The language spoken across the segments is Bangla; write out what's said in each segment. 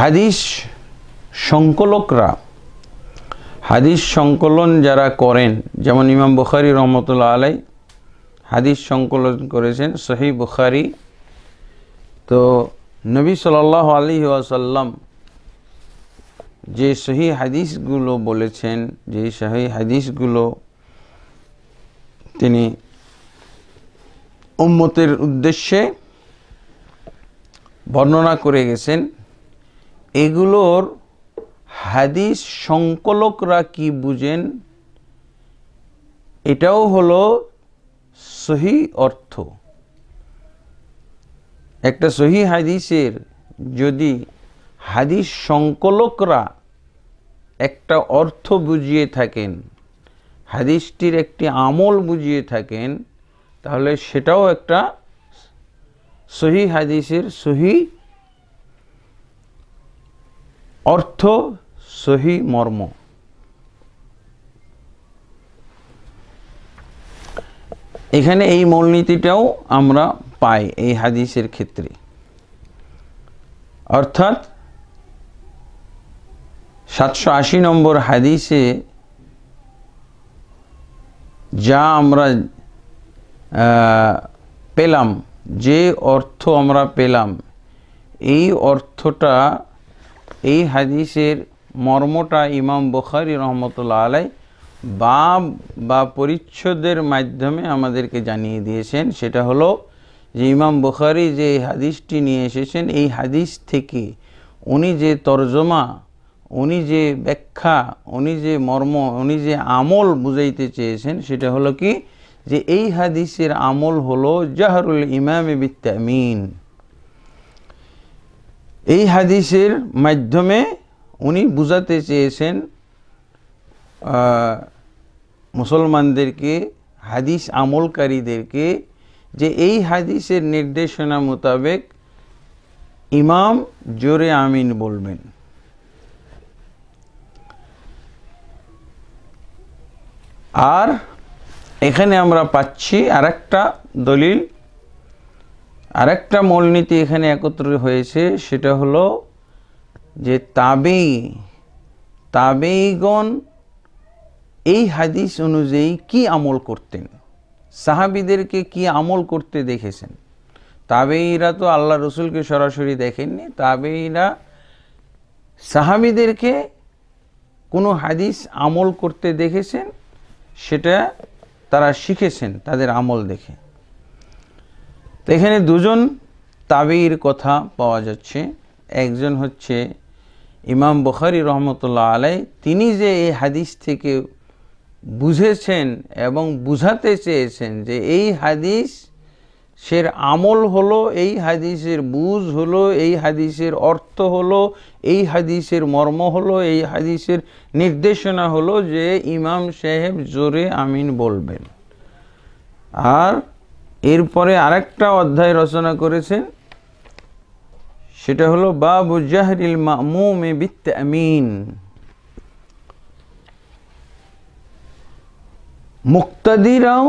হাদিস সংকলকরা হাদিস সংকলন যারা করেন যেমন ইমাম বুখারি রহমতুল্লাহ আলাই হাদিস সংকলন করেছেন সহি বুখারি তো নবী সাল আলী ওয়াসাল্লাম যে সহি হাদিসগুলো বলেছেন যে সহি হাদিসগুলো তিনি উম্মতের উদ্দেশ্যে বর্ণনা করে গেছেন এগুলোর হাদিস সংকলকরা কি বুঝেন এটাও হলো সহি অর্থ একটা সহি হাদিসের যদি হাদিস সংকলকরা একটা অর্থ বুঝিয়ে থাকেন হাদিসটির একটি আমল বুঝিয়ে থাকেন তাহলে সেটাও একটা সহি হাদিসের সহি অর্থ সহি মর্ম এখানে এই মূলনীতিটাও আমরা পাই এই হাদিসের ক্ষেত্রে অর্থাৎ সাতশো আশি নম্বর হাদিসে যা আমরা পেলাম যে অর্থ আমরা পেলাম এই অর্থটা এই হাদিসের মর্মটা ইমাম বখারি রহমতুল্লাহ আলাই বাব বা পরিচ্ছদের মাধ্যমে আমাদেরকে জানিয়ে দিয়েছেন সেটা হলো যে ইমাম বখারি যে হাদিসটি নিয়ে এসেছেন এই হাদিস থেকে উনি যে তর্জমা উনি যে ব্যাখ্যা উনি যে মর্ম উনি যে আমল বুঝাইতে চেয়েছেন সেটা হলো কি যে এই হাদিসের আমল হলো জাহরুল ইমাম বিত্তামিন এই হাদিসের মাধ্যমে উনি বুঝাতে চেয়েছেন মুসলমানদেরকে হাদিস আমলকারীদেরকে যে এই হাদিসের নির্দেশনা মোতাবেক ইমাম জোরে আমিন বলবেন আর এখানে আমরা পাচ্ছি আর দলিল আরেকটা মূলনীতি এখানে একত্র হয়েছে সেটা হলো যে তাবেই তাবেইগণ এই হাদিস অনুযায়ী কি আমল করতেন সাহাবিদেরকে কি আমল করতে দেখেছেন তাবেইরা তো আল্লাহ রসুলকে সরাসরি দেখেননি তাবেইরা সাহাবিদেরকে কোনো হাদিস আমল করতে দেখেছেন সেটা তারা শিখেছেন তাদের আমল দেখে তো এখানে দুজন তাবির কথা পাওয়া যাচ্ছে একজন হচ্ছে ইমাম বখারি রহমতুল্লাহ আলাই তিনি যে এই হাদিস থেকে বুঝেছেন এবং বুঝাতে চেয়েছেন যে এই হাদিস সের আমল হলো এই হাদিসের বুঝ হলো এই হাদিসের অর্থ হলো এই হাদিসের মর্ম হলো এই হাদিসের নির্দেশনা হলো যে ইমাম সাহেব জোরে আমিন বলবেন আর এরপরে আরেকটা অধ্যায় রচনা করেছেন সেটা হলো বাবু জাহরিল মামুমে বিত্তামিন মুক্তাদিরাও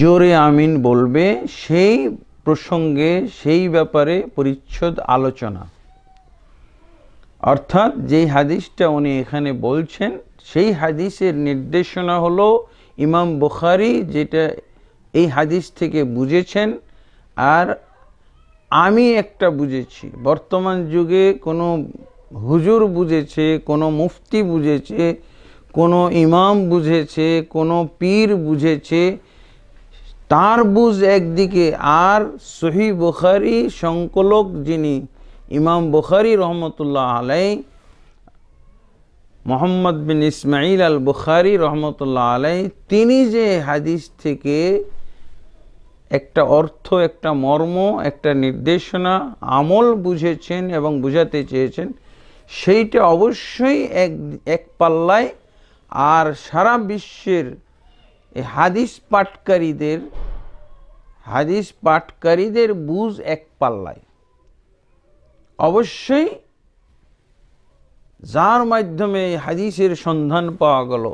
জোরে আমিন বলবে সেই প্রসঙ্গে সেই ব্যাপারে পরিচ্ছদ আলোচনা অর্থাৎ যেই হাদিসটা উনি এখানে বলছেন সেই হাদিসের নির্দেশনা হলো ইমাম বুখারি যেটা এই হাদিস থেকে বুঝেছেন আর আমি একটা বুঝেছি বর্তমান যুগে কোনো হুজুর বুঝেছে কোনো মুফতি বুঝেছে কোনো ইমাম বুঝেছে কোনো পীর বুঝেছে তার বুঝ একদিকে আর সহি বুখারি সংকলক যিনি ইমাম বুখারি রহমতুল্লাহ আলাই মোহাম্মদ বিন ইসমাইল আল বুখারি রহমতুল্লাহ আলাই তিনি যে হাদিস থেকে একটা অর্থ একটা মর্ম একটা নির্দেশনা আমল বুঝেছেন এবং বুঝাতে চেয়েছেন সেইটা অবশ্যই এক এক পাল্লায় আর সারা বিশ্বের হাদিস পাঠকারীদের হাদিস পাঠকারীদের বুঝ এক পাল্লায় অবশ্যই যার মাধ্যমে হাদিসের সন্ধান পাওয়া গেল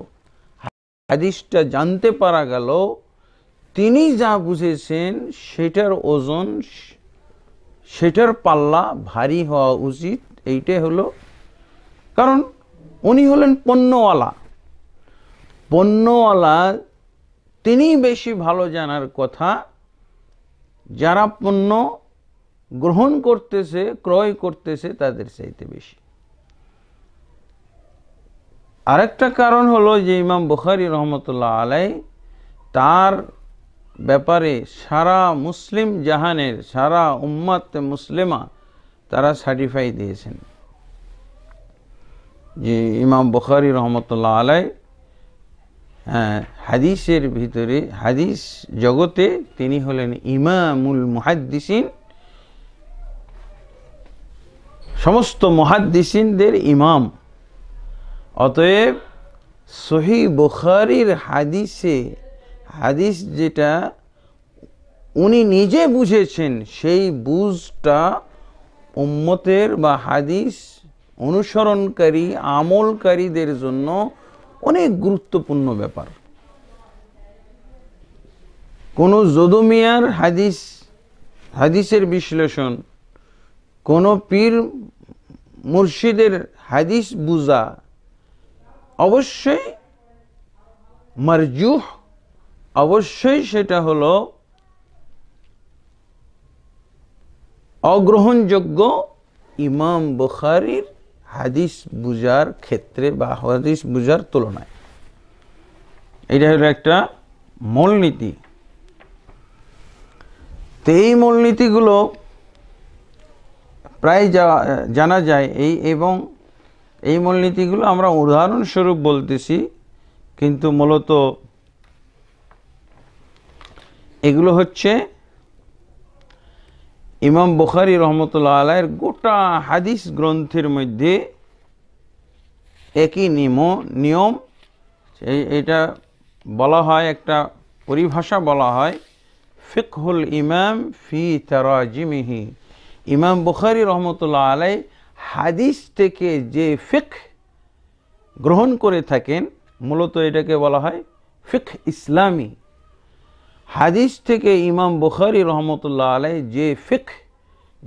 হাদিসটা জানতে পারা গেল তিনি যা বুঝেছেন সেটার ওজন সেটার পাল্লা ভারী হওয়া উচিত এইটাই হলো কারণ উনি হলেন পণ্যওয়ালা পণ্যওয়ালা তিনি বেশি ভালো জানার কথা যারা পণ্য গ্রহণ করতেছে ক্রয় করতেছে তাদের চাইতে বেশি আরেকটা কারণ হলো যে ইমাম বুখারি রহমতুল্লাহ আলাই তার ব্যাপারে সারা মুসলিম জাহানের সারা উম্মাত মুসলিমা তারা সার্টিফাই দিয়েছেন যে ইমাম বখারি রহমতুল্লাহ আলাই হ্যাঁ হাদিসের ভিতরে হাদিস জগতে তিনি হলেন ইমামুল মুহাদ্দিসিন সমস্ত মহাদ্দিসিনদের ইমাম অতএব সহি বুখারির হাদিসে হাদিস যেটা উনি নিজে বুঝেছেন সেই বুঝটা উম্মতের বা হাদিস অনুসরণকারী আমলকারীদের জন্য অনেক গুরুত্বপূর্ণ ব্যাপার কোন জদমিয়ার হাদিস হাদিসের বিশ্লেষণ কোনো পীর মুর্শিদের হাদিস বুজা অবশ্যই মারজুহ অবশ্যই সেটা হলো অগ্রহণযোগ্য ইমাম বুখারির হাদিস বুজার ক্ষেত্রে বা হাদিস বুজার তুলনায় এটা হলো একটা মূলনীতি তো এই মূলনীতিগুলো প্রায় জানা যায় এই এবং এই মূলনীতিগুলো আমরা উদাহরণস্বরূপ বলতেছি কিন্তু মূলত এগুলো হচ্ছে ইমাম বুখারি রহমতুল্লাহ আলাইয়ের গোটা হাদিস গ্রন্থের মধ্যে একই নিয়ম নিয়ম এটা বলা হয় একটা পরিভাষা বলা হয় ফিকহুল ইমাম ফি তারাজিমিহি ইমাম বুখারি রহমতুল্লাহ আলাই হাদিস থেকে যে ফিক গ্রহণ করে থাকেন মূলত এটাকে বলা হয় ফিক ইসলামী হাদিস থেকে ইমাম বুখারি রহমতুল্লাহ আলাই যে ফিক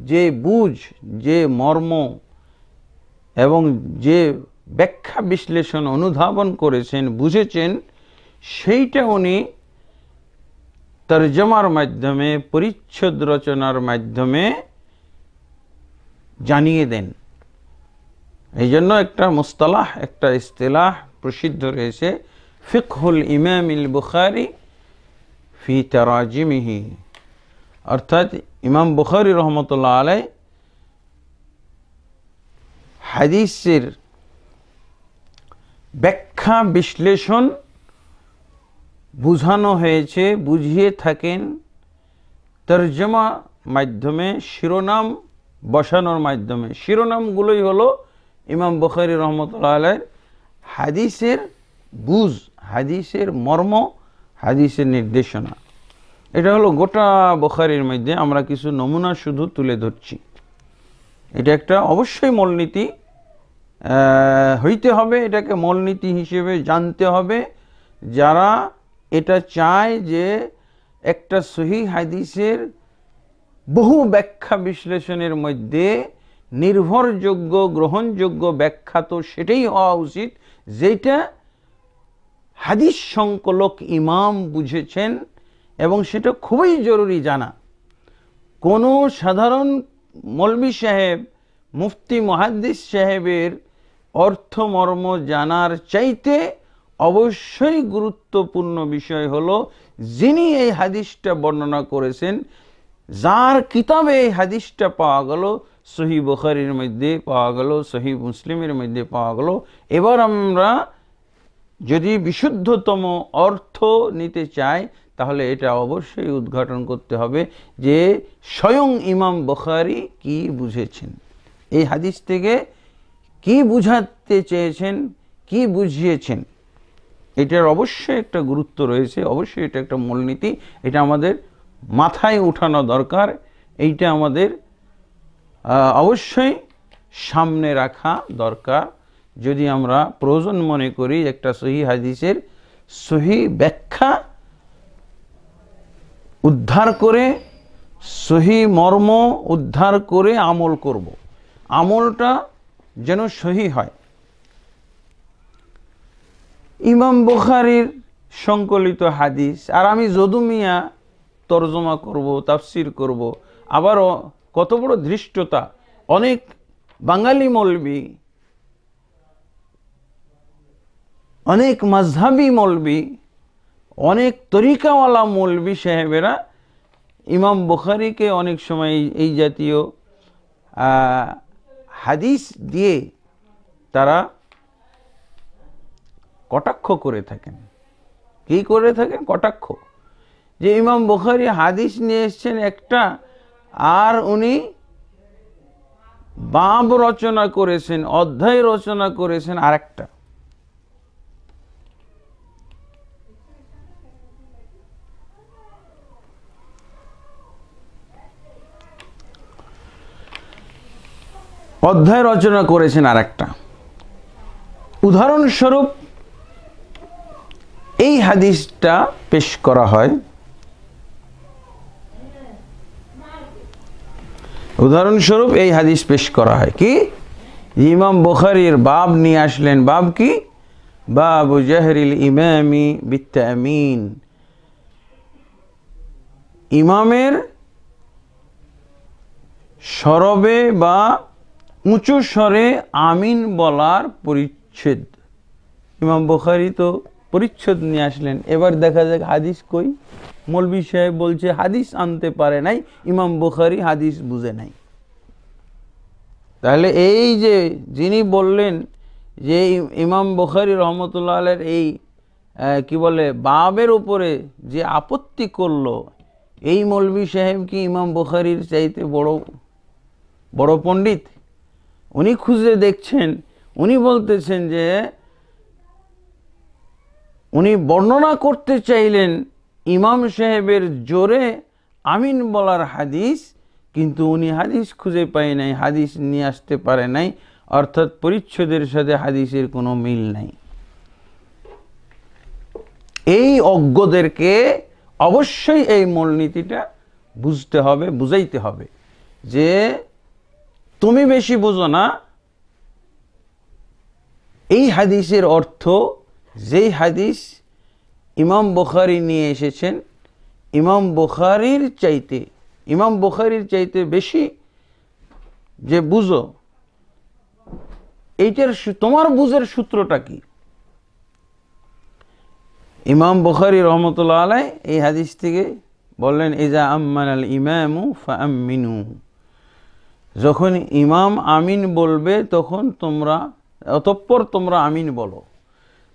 যে বুঝ যে মর্ম এবং যে ব্যাখ্যা বিশ্লেষণ অনুধাবন করেছেন বুঝেছেন সেইটা উনি তর্জমার মাধ্যমে পরিচ্ছদ রচনার মাধ্যমে জানিয়ে দেন এই জন্য একটা মুস্তালাহ একটা ইস্তেলাহ প্রসিদ্ধ রয়েছে ফিকহুল ইমাম ইল বুখারি ফি তারাজিমিহি অর্থাৎ ইমাম বুখারি রহমতুল্লাহ আলাই হাদিসের ব্যাখ্যা বিশ্লেষণ বুঝানো হয়েছে বুঝিয়ে থাকেন তর্জমা মাধ্যমে শিরোনাম বসানোর মাধ্যমে শিরোনামগুলোই হলো ইমাম বখারি রহমতুল্লাহ আলের হাদিসের বুঝ হাদিসের মর্ম হাদিসের নির্দেশনা এটা হলো গোটা বোখারির মধ্যে আমরা কিছু নমুনা শুধু তুলে ধরছি এটা একটা অবশ্যই মূলনীতি হইতে হবে এটাকে মূলনীতি হিসেবে জানতে হবে যারা এটা চায় যে একটা সহি হাদিসের বহু ব্যাখ্যা বিশ্লেষণের মধ্যে নির্ভরযোগ্য গ্রহণযোগ্য ব্যাখ্যা তো সেটাই হওয়া উচিত যেটা হাদিস সংকলক ইমাম বুঝেছেন এবং সেটা খুবই জরুরি জানা কোনো সাধারণ মলবি সাহেব মুফতি মহাদ্দিস সাহেবের অর্থমর্ম জানার চাইতে অবশ্যই গুরুত্বপূর্ণ বিষয় হল যিনি এই হাদিসটা বর্ণনা করেছেন যার কিতাবে এই হাদিসটা পাওয়া গেল সহি বখারির মধ্যে পাওয়া গেল সহি মুসলিমের মধ্যে পাওয়া গেল এবার আমরা যদি বিশুদ্ধতম অর্থ নিতে চায় তাহলে এটা অবশ্যই উদ্ঘাটন করতে হবে যে স্বয়ং ইমাম বখারি কি বুঝেছেন এই হাদিস থেকে কি বুঝাতে চেয়েছেন কি বুঝিয়েছেন এটার অবশ্যই একটা গুরুত্ব রয়েছে অবশ্যই এটা একটা মূলনীতি এটা আমাদের মাথায় উঠানো দরকার এইটা আমাদের অবশ্যই সামনে রাখা দরকার যদি আমরা প্রয়োজন মনে করি একটা সহি হাদিসের সহি ব্যাখ্যা উদ্ধার করে সহি মর্ম উদ্ধার করে আমল করব। আমলটা যেন সহি হয় ইমাম বুখারির সংকলিত হাদিস আর আমি যদুমিয়া তর্জমা করব তাফসির করব আবারও কত বড় ধৃষ্টতা অনেক বাঙালি মলবি অনেক মাঝহাবি মৌলবি অনেক তরিকাওয়ালা মৌলবি সাহেবেরা ইমাম বুখারিকে অনেক সময় এই জাতীয় হাদিস দিয়ে তারা কটাক্ষ করে থাকেন কি করে থাকেন কটাক্ষ যে ইমাম বুখারি হাদিস নিয়ে এসছেন একটা আর উনি বাব রচনা করেছেন অধ্যায় রচনা করেছেন আরেকটা অধ্যায় রচনা করেছেন আর একটা উদাহরণস্বরূপ এই হাদিসটা পেশ করা হয় উদাহরণস্বরূপ এই হাদিস পেশ করা হয় কি ইমাম বখারির বাব নিয়ে আসলেন বাব কি বাবু জাহরিল ইমামি বিত্তামিন ইমামের সরবে বা উঁচু স্বরে আমিন বলার পরিচ্ছেদ ইমাম বুখারি তো পরিচ্ছেদ নিয়ে আসলেন এবার দেখা যাক হাদিস কই মৌলবী সাহেব বলছে হাদিস আনতে পারে নাই ইমাম বুখারি হাদিস বুঝে নাই তাহলে এই যে যিনি বললেন যে ইমাম বুখারি রহমতুল্লাহ আলের এই কি বলে বাবের উপরে যে আপত্তি করল এই মৌলবী সাহেব কি ইমাম বুখারির চাইতে বড় বড় পণ্ডিত উনি খুঁজে দেখছেন উনি বলতেছেন যে উনি বর্ণনা করতে চাইলেন ইমাম সাহেবের জোরে আমিন বলার হাদিস কিন্তু উনি হাদিস খুঁজে পায় নাই হাদিস নিয়ে আসতে পারে নাই অর্থাৎ পরিচ্ছদের সাথে হাদিসের কোনো মিল নাই এই অজ্ঞদেরকে অবশ্যই এই মূলনীতিটা বুঝতে হবে বুঝাইতে হবে যে তুমি বেশি বোঝো না এই হাদিসের অর্থ যেই হাদিস ইমাম বুখারি নিয়ে এসেছেন ইমাম বখারির চাইতে ইমাম বখারির চাইতে বেশি যে বুঝো এইটার তোমার বুঝের সূত্রটা কি ইমাম বখারি রহমতুল্লাহ আলাই এই হাদিস থেকে বললেন এজা আম্মান ইমামু ফা আমিনু যখন ইমাম আমিন বলবে তখন তোমরা অতঃপর তোমরা আমিন বলো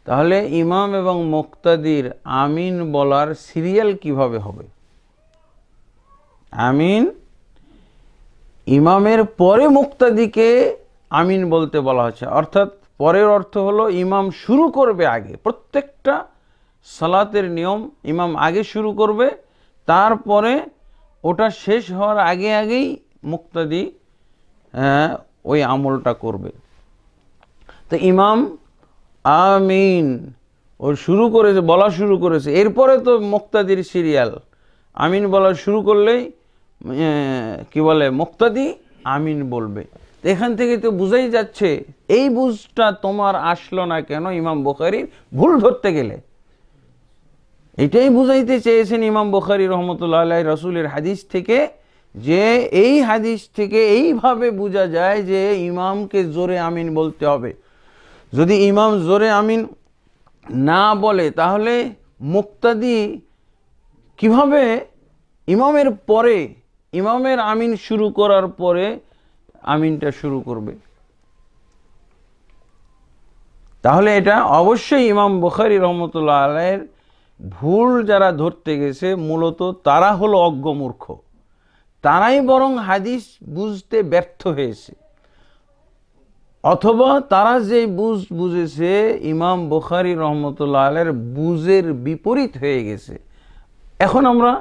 তাহলে ইমাম এবং মুক্তাদির আমিন বলার সিরিয়াল কিভাবে হবে আমিন ইমামের পরে মুক্তাদিকে আমিন বলতে বলা হচ্ছে অর্থাৎ পরের অর্থ হলো ইমাম শুরু করবে আগে প্রত্যেকটা সালাতের নিয়ম ইমাম আগে শুরু করবে তারপরে ওটা শেষ হওয়ার আগে আগেই মুক্তাদি হ্যাঁ, ওই আমলটা করবে তো ইমাম আমিন ও শুরু করেছে বলা শুরু করেছে এরপরে তো মুক্তাদির সিরিয়াল আমিন বলা শুরু করলেই কি বলে মুক্তাদি আমিন বলবে এখান থেকে তো বুঝাই যাচ্ছে এই বুঝটা তোমার আসলো না কেন ইমাম বোখারির ভুল ধরতে গেলে এটাই বুঝাইতে চেয়েছেন ইমাম বোখারি রহমতুল্লাহ রসুলের হাদিস থেকে যে এই হাদিস থেকে এইভাবে বোঝা যায় যে ইমামকে জোরে আমিন বলতে হবে যদি ইমাম জোরে আমিন না বলে তাহলে মুক্তাদি কিভাবে ইমামের পরে ইমামের আমিন শুরু করার পরে আমিনটা শুরু করবে তাহলে এটা অবশ্যই ইমাম বখারি রহমতুল্লাহ আলের ভুল যারা ধরতে গেছে মূলত তারা হলো অজ্ঞমূর্খ তারাই বরং হাদিস বুঝতে ব্যর্থ হয়েছে অথবা তারা যে বুঝ বুঝেছে ইমাম বুখারি রহমতুল্লাহ আলের বুঝের বিপরীত হয়ে গেছে এখন আমরা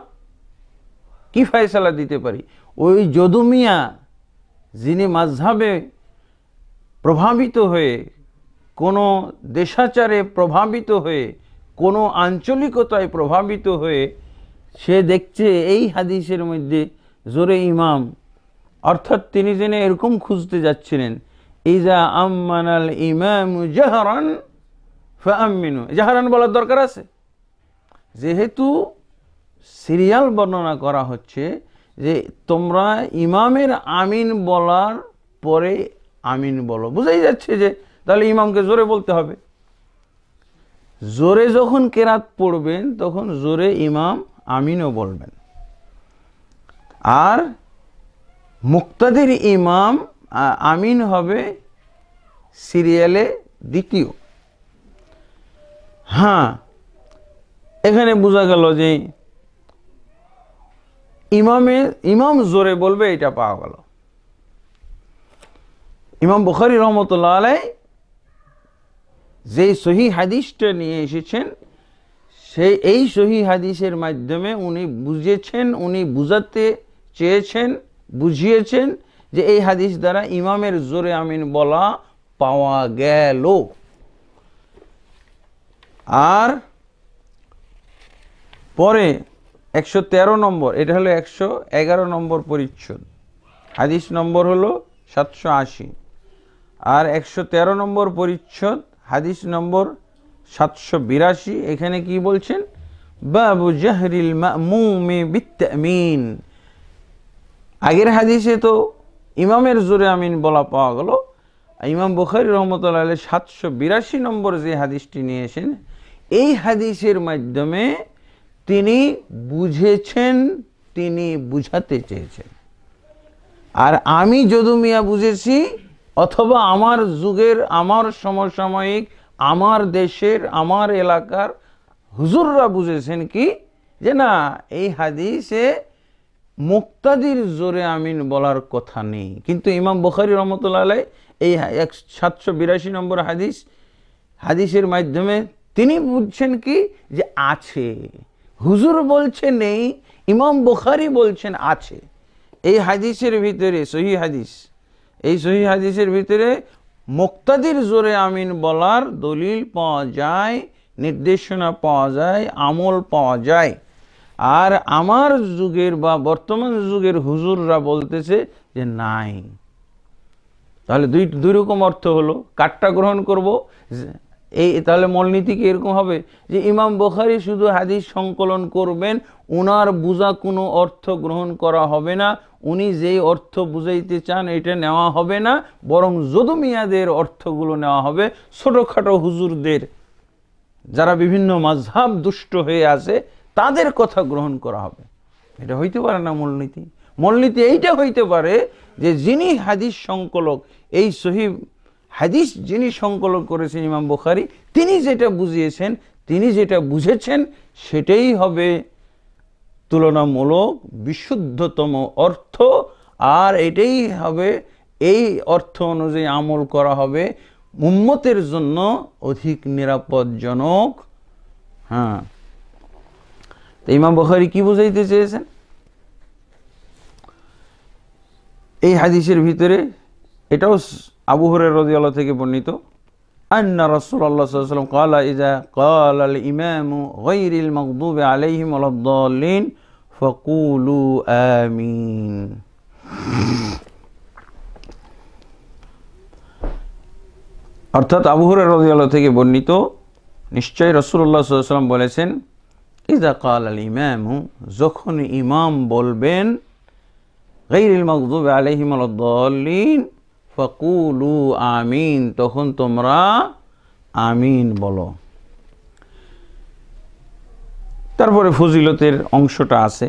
কি ফায়সালা দিতে পারি ওই যদুমিয়া যিনি মাঝাবে প্রভাবিত হয়ে কোনো দেশাচারে প্রভাবিত হয়ে কোনো আঞ্চলিকতায় প্রভাবিত হয়ে সে দেখছে এই হাদিসের মধ্যে জোরে ইমাম অর্থাৎ তিনি যেন এরকম খুঁজতে যাচ্ছিলেন ইজা আমানাল ইমাম জাহারান ফামিনু জাহারান বলার দরকার আছে যেহেতু সিরিয়াল বর্ণনা করা হচ্ছে যে তোমরা ইমামের আমিন বলার পরে আমিন বলো বুঝাই যাচ্ছে যে তাহলে ইমামকে জোরে বলতে হবে জোরে যখন কেরাত পড়বেন তখন জোরে ইমাম আমিনও বলবেন আর মুক্তাদের ইমাম আমিন হবে সিরিয়ালে দ্বিতীয় হ্যাঁ এখানে বোঝা গেল যে ইমামে ইমাম জোরে বলবে এটা পাওয়া গেল ইমাম বুখারি রহমতুল্লাহ আলাই যেই সহি হাদিসটা নিয়ে এসেছেন সেই এই সহি হাদিসের মাধ্যমে উনি বুঝেছেন উনি বুঝাতে চেয়েছেন বুঝিয়েছেন যে এই হাদিস দ্বারা ইমামের জোরে আমিন বলা পাওয়া গেল আর পরে একশো তেরো নম্বর এটা হলো একশো এগারো নম্বর পরিচ্ছদ হাদিস নম্বর হলো সাতশো আশি আর একশো তেরো নম্বর পরিচ্ছদ হাদিস নম্বর সাতশো বিরাশি এখানে কি বলছেন বাবু জাহরিল মুমি বিত্তামিন আগের হাদিসে তো ইমামের জোরে আমিন বলা পাওয়া গেল ইমাম বুখারি রহমতুল্লাহ আলী সাতশো বিরাশি নম্বর যে হাদিসটি নিয়েছেন এই হাদিসের মাধ্যমে তিনি বুঝেছেন তিনি বুঝাতে চেয়েছেন আর আমি যদু মিয়া বুঝেছি অথবা আমার যুগের আমার সমসাময়িক আমার দেশের আমার এলাকার হুজুররা বুঝেছেন কি যে না এই হাদিসে মুক্তাদির জোরে আমিন বলার কথা নেই কিন্তু ইমাম বখারি রহমতুল্লাহ আলাই এই এক সাতশো বিরাশি নম্বর হাদিস হাদিসের মাধ্যমে তিনি বুঝছেন কি যে আছে হুজুর বলছে নেই ইমাম বখারি বলছেন আছে এই হাদিসের ভিতরে সহি হাদিস এই সহি হাদিসের ভিতরে মুক্তাদির জোরে আমিন বলার দলিল পাওয়া যায় নির্দেশনা পাওয়া যায় আমল পাওয়া যায় আর আমার যুগের বা বর্তমান যুগের হুজুররা বলতেছে যে নাই তাহলে দুই দুই রকম অর্থ হলো কাঠটা গ্রহণ করব এই তাহলে মলনীতি কি এরকম হবে যে ইমাম বখারি শুধু হাদিস সংকলন করবেন ওনার বোঝা কোনো অর্থ গ্রহণ করা হবে না উনি যেই অর্থ বুঝাইতে চান এটা নেওয়া হবে না বরং যদুমিয়াদের অর্থগুলো নেওয়া হবে ছোটোখাটো হুজুরদের যারা বিভিন্ন মাঝহাব দুষ্ট হয়ে আছে তাদের কথা গ্রহণ করা হবে এটা হইতে পারে না মূলনীতি মূলনীতি এইটা হইতে পারে যে যিনি হাদিস সংকলক এই সহি হাদিস যিনি সংকলন করেছেন ইমাম বুখারি তিনি যেটা বুঝিয়েছেন তিনি যেটা বুঝেছেন সেটাই হবে তুলনামূলক বিশুদ্ধতম অর্থ আর এটাই হবে এই অর্থ অনুযায়ী আমল করা হবে উম্মতের জন্য অধিক নিরাপদজনক হ্যাঁ তো ইমাম বখারি কি বুঝাইতে চেয়েছেন এই হাদিসের ভিতরে এটাও আবু হরের রদিয়াল থেকে বর্ণিত আন্না রসুল্লাহ সাল্লাম কালা ইজা কাল আল ইমাম গৈরিল মকদুব আলাইহিম আলাদ্দালিন ফকুলু আমিন অর্থাৎ আবু হরের রদিয়াল থেকে বর্ণিত নিশ্চয়ই রসুল্লাহ সাল্লাম বলেছেন إذا قال الإمام زخن إمام বলবেন غير المغضوب عليهم ولا الضالين فقولوا آمين تخن تمرا آمين بولو তারপরে ফজিলতের অংশটা আছে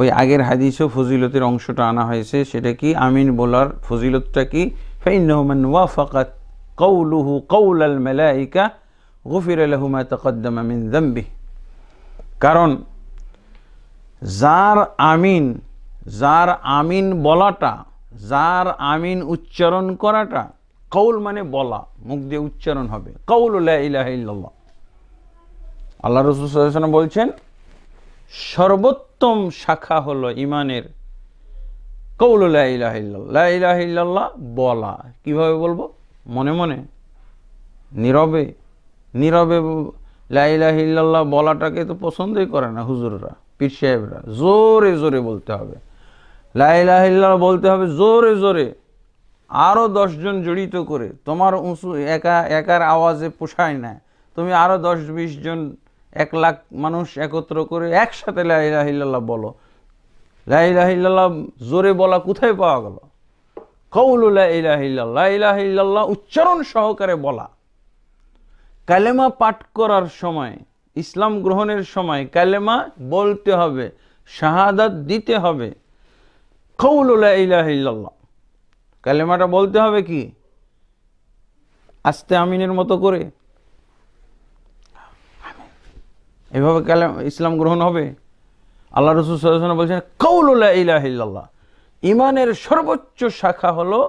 ওই আগের হাদিসেও ফজিলতের অংশটা আনা হয়েছে সেটা কি আমিন বলার ফজিলতটা কি فإنه من وافق قوله قول الملائكة غفر له ما تقدم من ذنبه কারণ যার আমিন যার আমিন বলাটা যার আমিন উচ্চারণ করাটা কৌল মানে বলা মুখ দিয়ে উচ্চারণ হবে কৌল ইল্লাল্লাহ আল্লাহ রসুল বলছেন সর্বোত্তম শাখা হলো ইমানের কৌল ইল্লাল্লাহ বলা কিভাবে বলবো মনে মনে নীরবে নীরবে লাইলাহিল্লাহ বলাটাকে তো পছন্দই করে না হুজুররা পীর সাহেবরা জোরে জোরে বলতে হবে লাইলাহিল্লাহ বলতে হবে জোরে জোরে আরও দশজন জড়িত করে তোমার উঁচু একা একার আওয়াজে পোষায় না তুমি আরও দশ বিশ জন এক লাখ মানুষ একত্র করে একসাথে লাইলাহিল্লাহ বলো লাইলাহিল্লাহ জোরে বলা কোথায় পাওয়া গেল কৌলুল্লাহ ইলাহিল্লাহ ইলাহিল্লাহ উচ্চারণ সহকারে বলা কালেমা পাঠ করার সময় ইসলাম গ্রহণের সময় কালেমা বলতে হবে শাহাদাত দিতে হবে খৌলুল্লাহ ইল্লাল্লাহ কালেমাটা বলতে হবে কি আস্তে আমিনের মতো করে এভাবে কালেম ইসলাম গ্রহণ হবে আল্লাহ রসুল সাল্লাম বলছেন কৌলুল্লাহ ইল্লাল্লাহ ইমানের সর্বোচ্চ শাখা হলো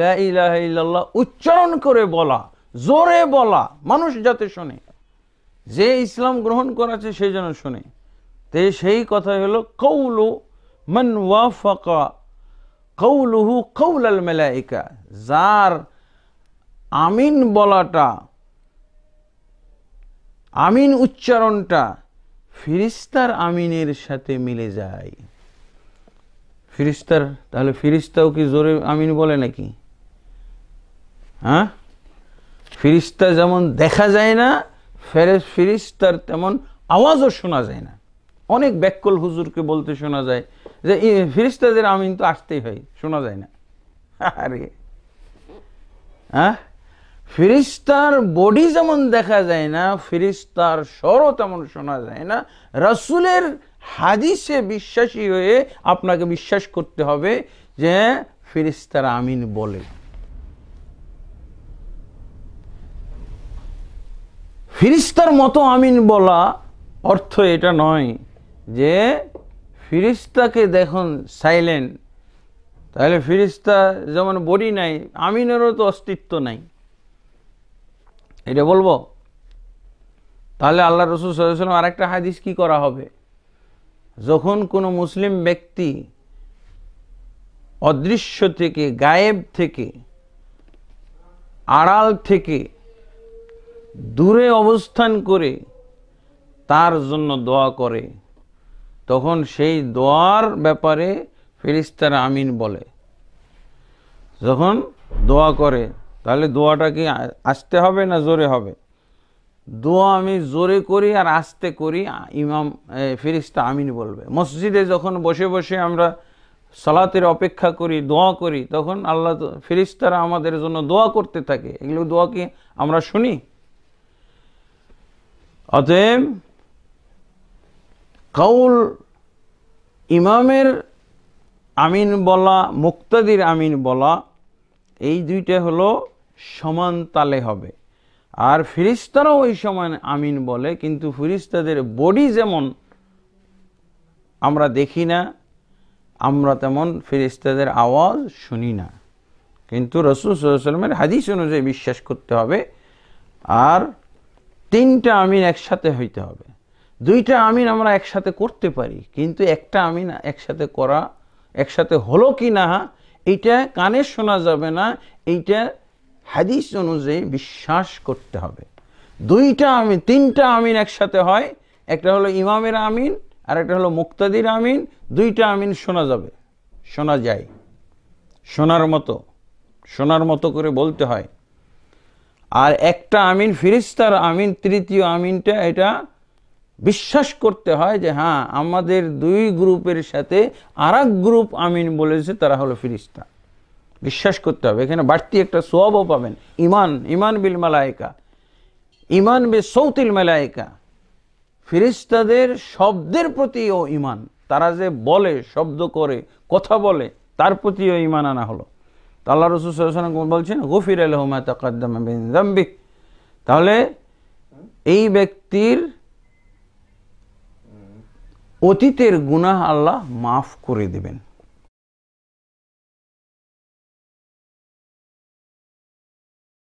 লাহ উচ্চারণ করে বলা জোরে বলা মানুষ যাতে শোনে যে ইসলাম গ্রহণ করাছে সে যেন শোনে তে সেই কথা হল কৌলু মন ওয়াফাকা কৌলুহু কৌল আল মেলাইকা যার আমিন বলাটা আমিন উচ্চারণটা ফিরিস্তার আমিনের সাথে মিলে যায় ফিরিস্তার তাহলে ফিরিস্তাও কি জোরে আমিন বলে নাকি হ্যাঁ ফিরিস্তা যেমন দেখা যায় না ফেরেজ ফিরিস্তার তেমন আওয়াজও শোনা যায় না অনেক ব্যাকল হুজুরকে বলতে শোনা যায় যে ফিরিস্তাদের আমি তো আসতেই হয় শোনা যায় না আরে হ্যাঁ ফিরিস্তার বডি যেমন দেখা যায় না ফিরিস্তার স্বরও তেমন শোনা যায় না রসুলের হাদিসে বিশ্বাসী হয়ে আপনাকে বিশ্বাস করতে হবে যে ফিরিস্তার আমিন বলে ফিরিস্তার মতো আমিন বলা অর্থ এটা নয় যে ফিরিস্তাকে দেখুন সাইলেন্ট তাহলে ফিরিস্তা যেমন বডি নাই আমিনেরও তো অস্তিত্ব নাই এটা বলবো তাহলে আল্লাহ রসুল আর আরেকটা হাদিস কি করা হবে যখন কোনো মুসলিম ব্যক্তি অদৃশ্য থেকে গায়েব থেকে আড়াল থেকে দূরে অবস্থান করে তার জন্য দোয়া করে তখন সেই দোয়ার ব্যাপারে ফেরিস্তারা আমিন বলে যখন দোয়া করে তাহলে দোয়াটা কি আসতে হবে না জোরে হবে দোয়া আমি জোরে করি আর আস্তে করি ইমাম ফেরিস্তা আমিন বলবে মসজিদে যখন বসে বসে আমরা সালাতের অপেক্ষা করি দোয়া করি তখন আল্লাহ ফেরিস্তারা আমাদের জন্য দোয়া করতে থাকে এগুলো দোয়া কি আমরা শুনি অতএব কাউল ইমামের আমিন বলা মুক্তাদির আমিন বলা এই দুইটা হলো সমান তালে হবে আর ফিরিস্তারাও ওই সমান আমিন বলে কিন্তু ফিরিস্তাদের বডি যেমন আমরা দেখি না আমরা তেমন ফিরিস্তাদের আওয়াজ শুনি না কিন্তু রসুল সাল্লামের হাদিস অনুযায়ী বিশ্বাস করতে হবে আর তিনটা আমিন একসাথে হইতে হবে দুইটা আমিন আমরা একসাথে করতে পারি কিন্তু একটা আমিন একসাথে করা একসাথে হলো কি না এটা কানে শোনা যাবে না এইটা হাদিস অনুযায়ী বিশ্বাস করতে হবে দুইটা আমিন তিনটা আমিন একসাথে হয় একটা হলো ইমামের আমিন আর একটা হলো মুক্তাদির আমিন দুইটা আমিন শোনা যাবে শোনা যায় শোনার মতো শোনার মতো করে বলতে হয় আর একটা আমিন ফিরিস্তার আমিন তৃতীয় আমিনটা এটা বিশ্বাস করতে হয় যে হ্যাঁ আমাদের দুই গ্রুপের সাথে আর গ্রুপ আমিন বলেছে তারা হলো ফিরিস্তা বিশ্বাস করতে হবে এখানে বাড়তি একটা সোয়াবও পাবেন ইমান ইমান বিল মালায়িকা ইমান বে সৌতিল মালায়িকা ফিরিস্তাদের শব্দের প্রতিও ইমান তারা যে বলে শব্দ করে কথা বলে তার প্রতিও ইমান আনা হলো আল্লাহ রসুল সাল্লাম বলছেন গফির আলহমা তাহলে এই ব্যক্তির অতীতের গুনাহ আল্লাহ মাফ করে দেবেন